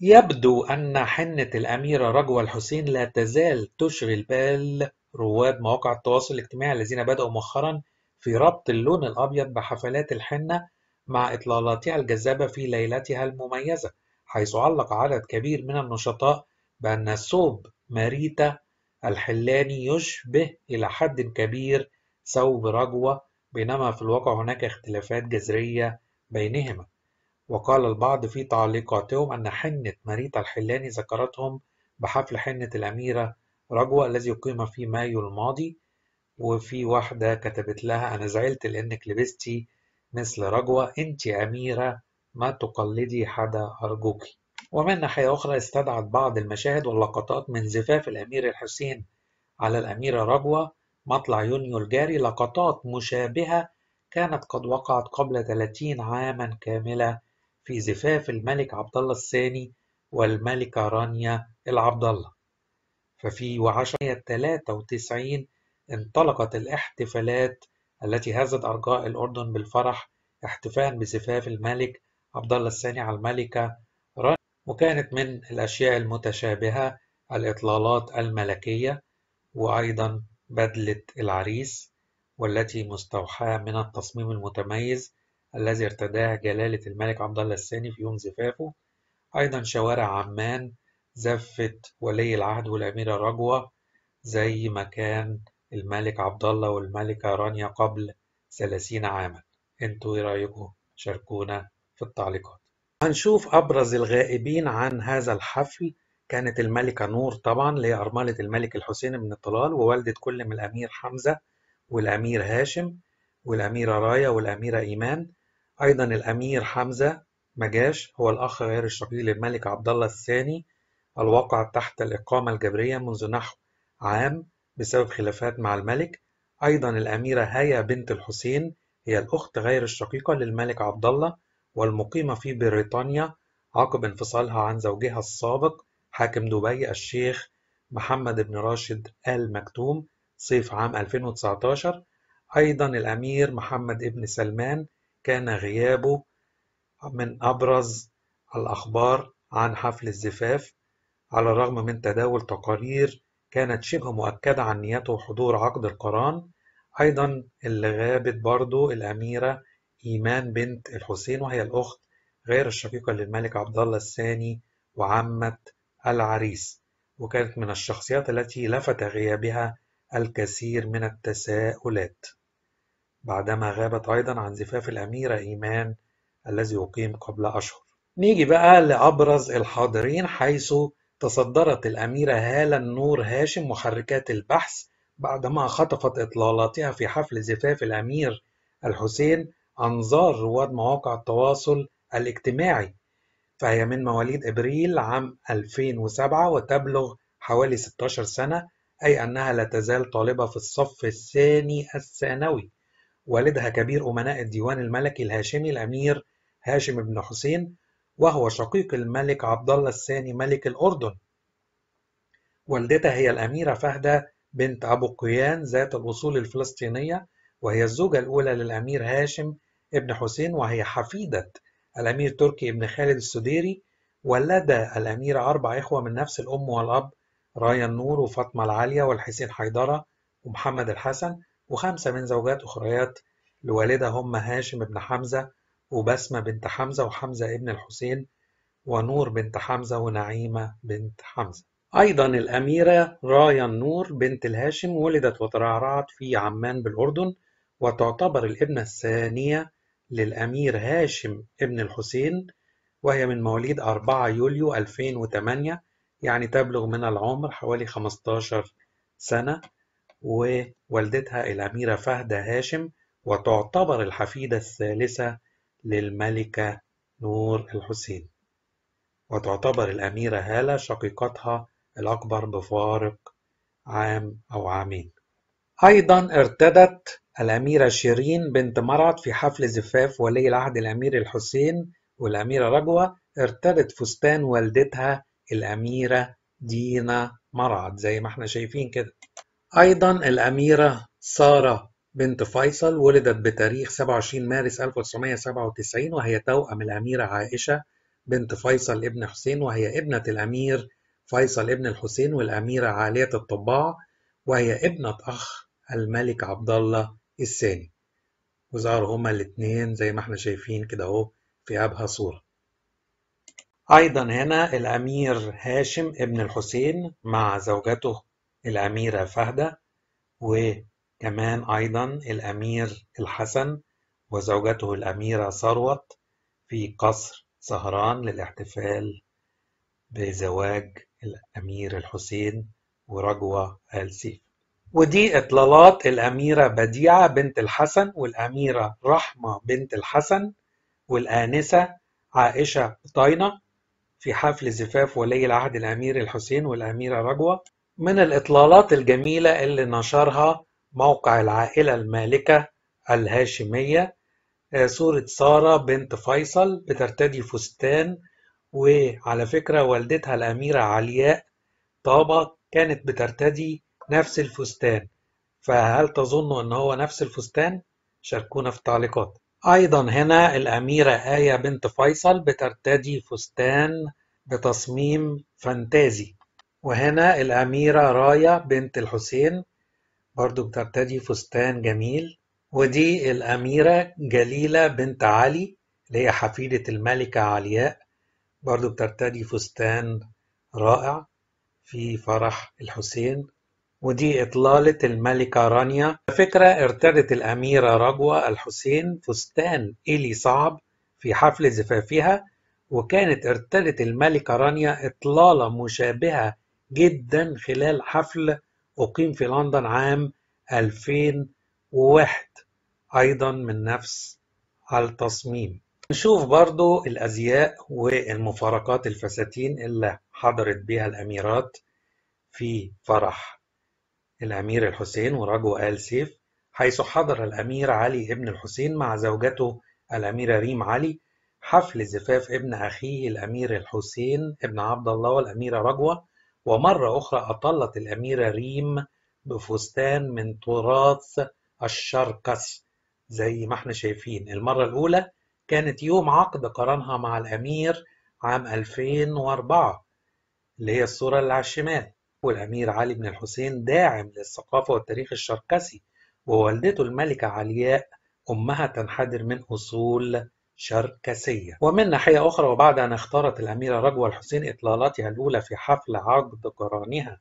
يبدو أن حنة الأميرة رجوى الحسين لا تزال تشغل بال رواد مواقع التواصل الاجتماعي الذين بدأوا مؤخرا في ربط اللون الأبيض بحفلات الحنة مع إطلالاتها الجذابة في ليلتها المميزة حيث علق عدد كبير من النشطاء بأن ثوب ماريتا الحلاني يشبه إلى حد كبير ثوب رجوة بينما في الواقع هناك اختلافات جذرية بينهما وقال البعض في تعليقاتهم أن حنة ماريتا الحلاني ذكرتهم بحفل حنة الأميرة رجوة الذي أقيم في مايو الماضي وفي واحدة كتبت لها أنا زعلت لأنك لبستي مثل رجوة أنت أميرة ما تقلدي حدا أرجوك ومن ناحية أخرى استدعت بعض المشاهد واللقطات من زفاف الأمير الحسين على الأميرة رجوة مطلع يونيو الجاري لقطات مشابهة كانت قد وقعت قبل 30 عاما كاملة في زفاف الملك عبد الله الثاني والملكة رانيا العبد الله ففي وعشرة 93 انطلقت الاحتفالات التي هزت أرجاء الأردن بالفرح احتفاء بزفاف الملك عبد الله الثاني على الملكة رانيا وكانت من الأشياء المتشابهة الإطلالات الملكية وأيضا بدلة العريس والتي مستوحاة من التصميم المتميز الذي ارتداه جلالة الملك عبد الله الثاني في يوم زفافه أيضا شوارع عمان زفت ولي العهد والأميرة رجوة زي ما كان الملك عبد الله والملكة رانيا قبل 30 عاما انتوا ايه رأيكم شاركونا في التعليقات هنشوف أبرز الغائبين عن هذا الحفل كانت الملكة نور طبعا اللي هي أرملة الملك الحسين بن طلال ووالدة كل من الأمير حمزة والأمير هاشم والأميرة رايا والأميرة إيمان أيضا الأمير حمزة ما جاش هو الأخ غير الشقيق للملك عبد الله الثاني الواقع تحت الإقامة الجبرية منذ نحو عام بسبب خلافات مع الملك أيضا الأميرة هيا بنت الحسين هي الأخت غير الشقيقة للملك عبد الله والمقيمة في بريطانيا عقب انفصالها عن زوجها السابق حاكم دبي الشيخ محمد بن راشد آل مكتوم صيف عام 2019 أيضا الأمير محمد ابن سلمان كان غيابه من أبرز الأخبار عن حفل الزفاف على الرغم من تداول تقارير كانت شبه مؤكدة عن نيته حضور عقد القران أيضا اللي غابت برضو الأميرة إيمان بنت الحسين وهي الأخت غير الشقيقة للملك عبد الله الثاني وعمة العريس وكانت من الشخصيات التي لفت غيابها الكثير من التساؤلات بعدما غابت أيضا عن زفاف الأميرة إيمان الذي أقيم قبل أشهر نيجي بقى لأبرز الحاضرين حيث تصدرت الأميرة هالة النور هاشم محركات البحث بعدما خطفت إطلالاتها في حفل زفاف الأمير الحسين أنظار رواد مواقع التواصل الاجتماعي فهي من مواليد إبريل عام 2007 وتبلغ حوالي 16 سنة أي أنها لا تزال طالبة في الصف الثاني الثانوي والدها كبير أمناء الديوان الملكي الهاشمي الأمير هاشم بن حسين وهو شقيق الملك عبد الله الثاني ملك الأردن والدتها هي الأميرة فهدة بنت أبو قيان ذات الأصول الفلسطينية وهي الزوجة الأولى للأمير هاشم ابن حسين وهي حفيدة الأمير تركي ابن خالد السديري ولد الأميرة أربع إخوة من نفس الأم والأب رايا النور وفاطمة العالية والحسين حيدرة ومحمد الحسن وخمسة من زوجات أخريات لوالدة هم هاشم بن حمزة وبسمة بنت حمزة وحمزة ابن الحسين ونور بنت حمزة ونعيمة بنت حمزة أيضا الأميرة رايا النور بنت الهاشم ولدت وترعرعت في عمان بالأردن وتعتبر الابنة الثانية للأمير هاشم ابن الحسين وهي من مواليد 4 يوليو 2008 يعني تبلغ من العمر حوالي 15 سنة ووالدتها الأميرة فهدة هاشم وتعتبر الحفيدة الثالثة للملكة نور الحسين وتعتبر الأميرة هالة شقيقتها الأكبر بفارق عام أو عامين أيضا ارتدت الأميرة شيرين بنت مرعد في حفل زفاف ولي العهد الأمير الحسين والأميرة رجوة ارتدت فستان والدتها الأميرة دينا مرعد زي ما احنا شايفين كده أيضًا الأميرة سارة بنت فيصل ولدت بتاريخ 27 مارس 1997 وهي توأم الأميرة عائشة بنت فيصل ابن حسين وهي ابنة الأمير فيصل ابن الحسين والأميرة عالية الطباع وهي ابنة أخ الملك عبد الله الثاني وظهروا هما الاثنين زي ما احنا شايفين كده اهو في أبهى صورة أيضا هنا الأمير هاشم ابن الحسين مع زوجته الأميرة فهدة وكمان أيضا الأمير الحسن وزوجته الأميرة ثروت في قصر سهران للاحتفال بزواج الأمير الحسين ورجوة آل سيف ودي إطلالات الأميرة بديعة بنت الحسن والأميرة رحمة بنت الحسن والآنسة عائشة طاينة في حفل زفاف ولي العهد الأمير الحسين والأميرة رجوة من الإطلالات الجميلة اللي نشرها موقع العائلة المالكة الهاشمية آه، صورة سارة بنت فيصل بترتدي فستان وعلى فكرة والدتها الأميرة علياء طابة كانت بترتدي نفس الفستان فهل تظنوا أن هو نفس الفستان؟ شاركونا في التعليقات أيضا هنا الأميرة آية بنت فيصل بترتدي فستان بتصميم فانتازي وهنا الأميرة راية بنت الحسين برضو بترتدي فستان جميل ودي الأميرة جليلة بنت علي اللي هي حفيدة الملكة علياء برضو بترتدي فستان رائع في فرح الحسين ودي إطلالة الملكة رانيا فكرة ارتدت الأميرة رجوة الحسين فستان إلي صعب في حفل زفافها وكانت ارتدت الملكة رانيا إطلالة مشابهة جدا خلال حفل أقيم في لندن عام 2001 أيضا من نفس التصميم نشوف برضو الأزياء والمفارقات الفساتين اللي حضرت بها الأميرات في فرح الأمير الحسين ورجو آل سيف حيث حضر الأمير علي ابن الحسين مع زوجته الأميرة ريم علي حفل زفاف ابن أخيه الأمير الحسين ابن عبد الله والأميرة رجوة ومرة أخرى أطلت الأميرة ريم بفستان من تراث الشرقس زي ما احنا شايفين المرة الأولى كانت يوم عقد قرانها مع الأمير عام 2004 اللي هي الصورة اللي على الشمال والأمير علي بن الحسين داعم للثقافة والتاريخ الشرقسي ووالدته الملكة علياء أمها تنحدر من أصول شركسية ومن ناحية أخرى وبعد أن اختارت الأميرة رجوى الحسين إطلالتها الأولى في حفل عقد قرانها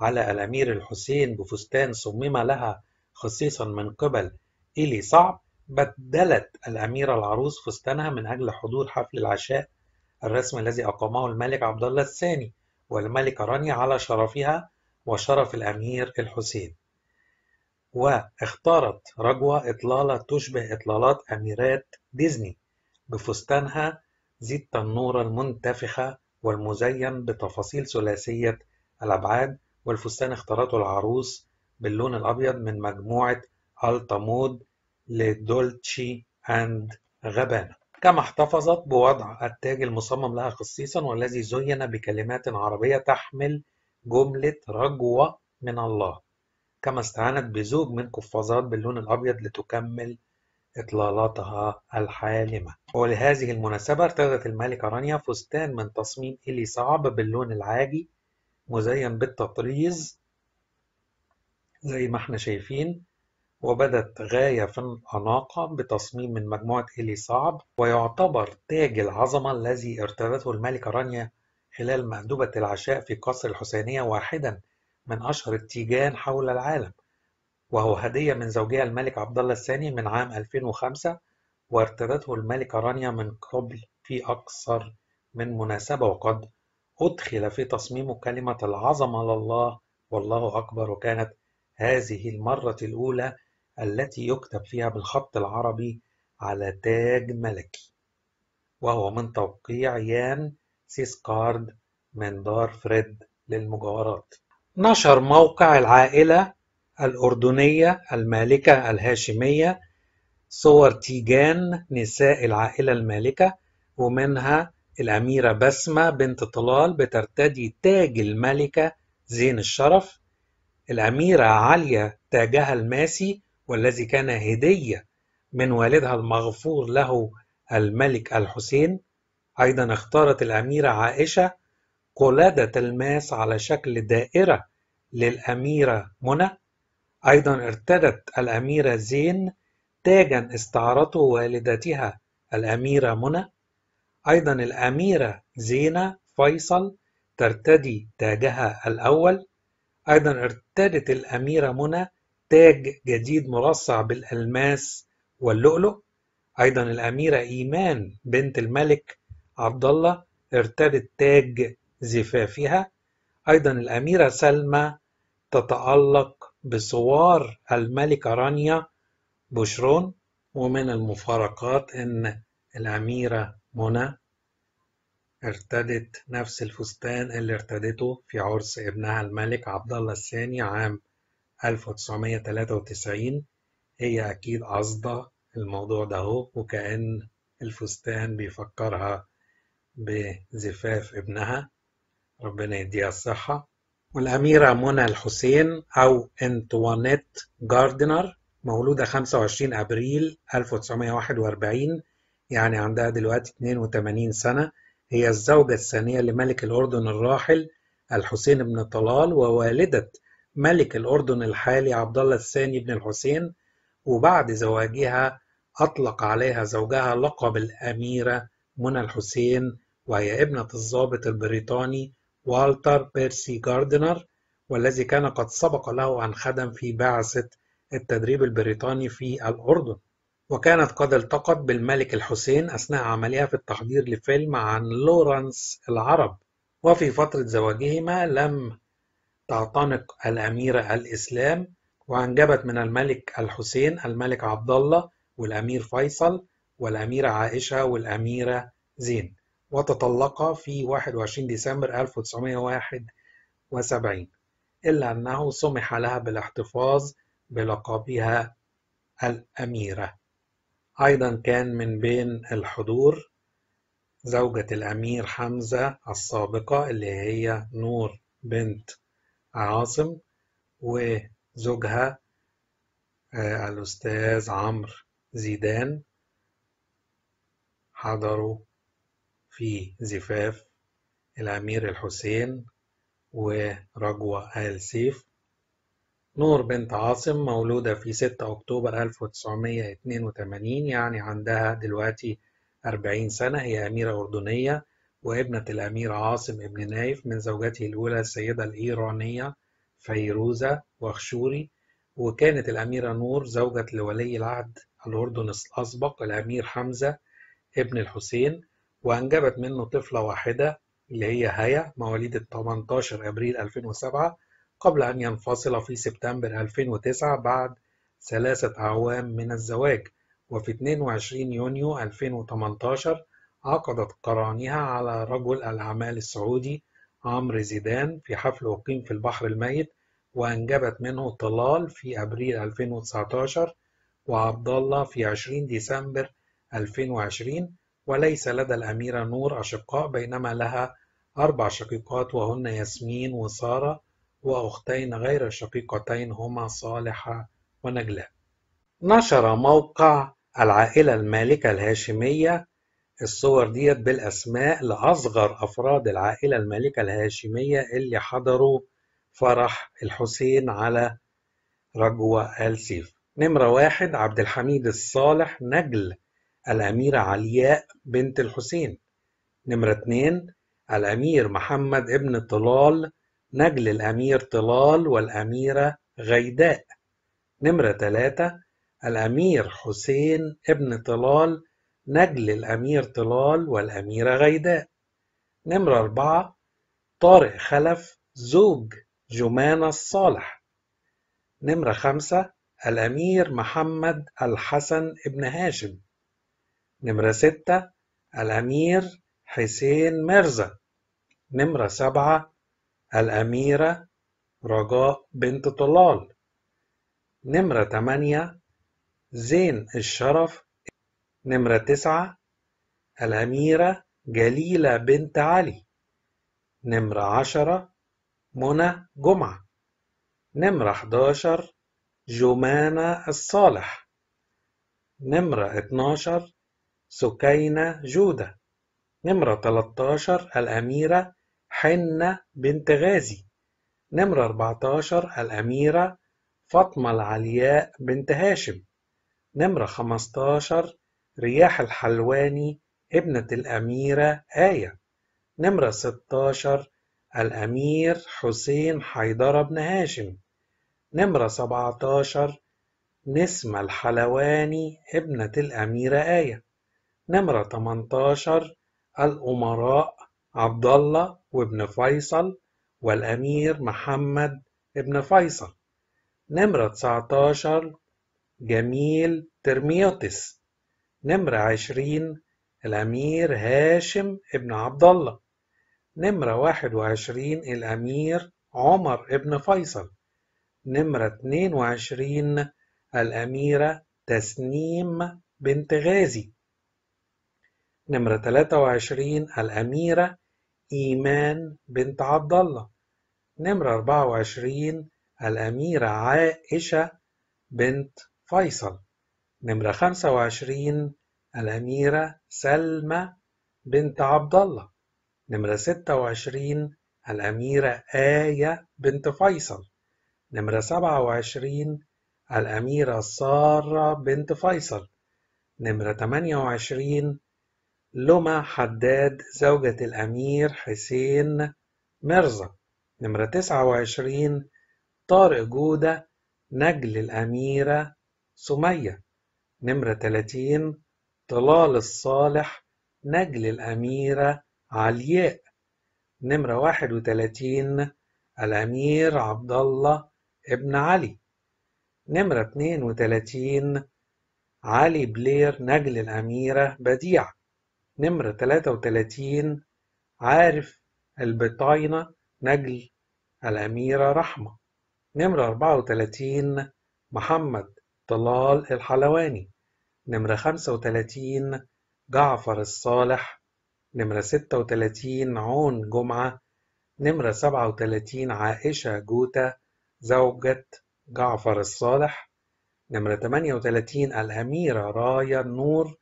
على الأمير الحسين بفستان صمم لها خصيصا من قبل إلي صعب بدلت الأميرة العروس فستانها من أجل حضور حفل العشاء الرسم الذي أقامه الملك عبد الله الثاني والملكة رانيا على شرفها وشرف الأمير الحسين واختارت رجوة إطلالة تشبه إطلالات أميرات ديزني بفستانها ذي التنورة المنتفخة والمزين بتفاصيل ثلاثية الأبعاد والفستان اختارته العروس باللون الأبيض من مجموعة التامود لدولتشي أند غابانا كما احتفظت بوضع التاج المصمم لها خصيصا والذي زين بكلمات عربية تحمل جملة رجوة من الله كما استعانت بزوج من قفازات باللون الأبيض لتكمل إطلالتها الحالمة ولهذه المناسبة ارتدت الملكة رانيا فستان من تصميم إلي صعب باللون العاجي مزين بالتطريز زي ما احنا شايفين وبدت غاية في الأناقة بتصميم من مجموعة إلي صعب ويعتبر تاج العظمة الذي ارتدته الملكة رانيا خلال مأدبة العشاء في قصر الحسينية واحدا من أشهر التيجان حول العالم وهو هدية من زوجها الملك عبد الله الثاني من عام 2005 وارتدته الملكة رانيا من قبل في أكثر من مناسبة وقد أدخل في تصميمه كلمة العظمة لله والله أكبر وكانت هذه المرة الأولى التي يكتب فيها بالخط العربي على تاج ملكي وهو من توقيع يان سيسكارد من دار فريد للمجوهرات نشر موقع العائلة الأردنية المالكة الهاشمية صور تيجان نساء العائلة المالكة ومنها الأميرة بسمة بنت طلال بترتدي تاج الملكة زين الشرف الأميرة عليا تاجها الماسي والذي كان هدية من والدها المغفور له الملك الحسين أيضا اختارت الأميرة عائشة قلادة الماس على شكل دائرة للأميرة منى أيضا ارتدت الأميرة زين تاجا استعارته والدتها الأميرة منى أيضا الأميرة زينة فيصل ترتدي تاجها الأول أيضا ارتدت الأميرة منى تاج جديد مرصع بالألماس واللؤلؤ أيضا الأميرة إيمان بنت الملك عبد الله ارتدت تاج زفافها أيضا الأميرة سلمى تتألق بثوار الملكة رانيا بوشرون ومن المفارقات أن الأميرة منى ارتدت نفس الفستان اللي ارتدته في عرس ابنها الملك عبد الله الثاني عام 1993 هي أكيد قصدة الموضوع ده هو وكأن الفستان بيفكرها بزفاف ابنها ربنا يديها الصحة والأميرة منى الحسين أو أنطوانيت جاردنر مولودة 25 أبريل 1941 يعني عندها دلوقتي 82 سنة هي الزوجة الثانية لملك الأردن الراحل الحسين بن طلال ووالدة ملك الأردن الحالي عبد الله الثاني بن الحسين وبعد زواجها أطلق عليها زوجها لقب الأميرة منى الحسين وهي ابنة الضابط البريطاني والتر بيرسي جاردنر والذي كان قد سبق له أن خدم في بعثة التدريب البريطاني في الأردن وكانت قد التقت بالملك الحسين أثناء عملها في التحضير لفيلم عن لورنس العرب وفي فترة زواجهما لم تعتنق الأميرة الإسلام وأنجبت من الملك الحسين الملك عبد الله والأمير فيصل والأميرة عائشة والأميرة زين وتطلق في 21 ديسمبر 1971 إلا أنه سمح لها بالاحتفاظ بلقبها الأميرة أيضا كان من بين الحضور زوجة الأمير حمزة السابقة اللي هي نور بنت عاصم وزوجها آه، الأستاذ عمرو زيدان حضروا في زفاف الأمير الحسين ورجوة آل سيف نور بنت عاصم مولودة في 6 أكتوبر 1982 يعني عندها دلوقتي 40 سنة هي أميرة أردنية وابنة الأمير عاصم ابن نايف من زوجته الأولى السيدة الإيرانية فيروزة وخشوري وكانت الأميرة نور زوجة لولي العهد الأردن الأسبق الأمير حمزة ابن الحسين وأنجبت منه طفلة واحدة اللي هي هيا مواليد 18 أبريل 2007 قبل أن ينفصل في سبتمبر 2009 بعد ثلاثة أعوام من الزواج وفي 22 يونيو 2018 عقدت قرانها على رجل الأعمال السعودي عمرو زيدان في حفل أقيم في البحر الميت وأنجبت منه طلال في أبريل 2019 وعبد الله في 20 ديسمبر 2020 وليس لدى الأميرة نور أشقاء بينما لها أربع شقيقات وهن ياسمين وسارة وأختين غير شقيقتين هما صالحة ونجلاء. نشر موقع العائلة المالكة الهاشمية الصور ديت بالأسماء لأصغر أفراد العائلة المالكة الهاشمية اللي حضروا فرح الحسين على رجوة آل سيف. نمرة واحد عبد الحميد الصالح نجل الأميرة علياء بنت الحسين نمرة اتنين الأمير محمد ابن طلال نجل الأمير طلال والأميرة غيداء نمرة تلاتة الأمير حسين ابن طلال نجل الأمير طلال والأميرة غيداء نمرة أربعة طارق خلف زوج جمانة الصالح نمرة خمسة الأمير محمد الحسن ابن هاشم نمرة ستة الأمير حسين مرزا نمرة سبعة الأميرة رجاء بنت طلال نمرة تمانية زين الشرف نمرة تسعة الأميرة جليلة بنت علي نمرة عشرة منى جمعة نمرة حداشر جمانة الصالح نمرة اتناشر سكينة جودة نمرة تلتاشر الأميرة حنة بنت غازي نمرة أربعتاشر الأميرة فاطمة العلياء بنت هاشم نمرة خمستاشر رياح الحلواني ابنة الأميرة آية نمرة ستاشر الأمير حسين حيدر بن هاشم نمرة سبعتاشر نسمة الحلواني ابنة الأميرة آية نمرة تمنتاشر الأمراء عبد الله وابن فيصل والأمير محمد ابن فيصل نمرة تسعتاشر جميل ترميوتس نمرة عشرين الأمير هاشم ابن عبد الله نمرة واحد وعشرين الأمير عمر ابن فيصل نمرة اتنين وعشرين الأميرة تسنيم بنت غازي نمرة 23 الأميرة إيمان بنت عبد الله نمرة 24 الأميرة عائشة بنت فيصل نمرة 25 الأميرة سلمى بنت عبد الله نمرة 26 الأميرة آية بنت فيصل نمرة 27 الأميرة سارة بنت فيصل نمرة 28 لما حداد زوجة الأمير حسين مرزا نمرة تسعة وعشرين طارق جودة نجل الأميرة سمية نمرة تلاتين طلال الصالح نجل الأميرة علياء نمرة واحد الأمير عبد الله ابن علي نمرة اتنين علي بلير نجل الأميرة بديع نمرة 33 عارف البطاينة نجل الأميرة رحمة نمرة 34 محمد طلال الحلواني نمرة 35 جعفر الصالح نمرة 36 عون جمعة نمرة 37 عائشة جوتا زوجة جعفر الصالح نمرة 38 الأميرة رايا نور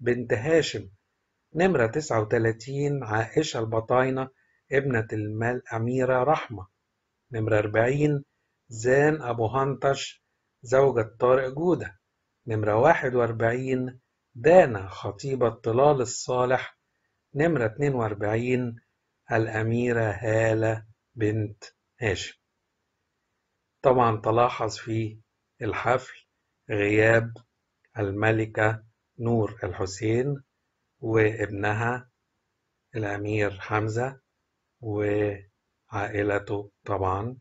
بنت هاشم نمرة تسعة وتلاتين عائشة البطاينة ابنة الأميرة رحمة نمرة أربعين زان أبو هنطش زوجة طارق جودة نمرة واحد وأربعين دانا خطيبة طلال الصالح نمرة اتنين وأربعين الأميرة هالة بنت هاشم طبعا تلاحظ في الحفل غياب الملكة نور الحسين وابنها الأمير حمزة وعائلته طبعا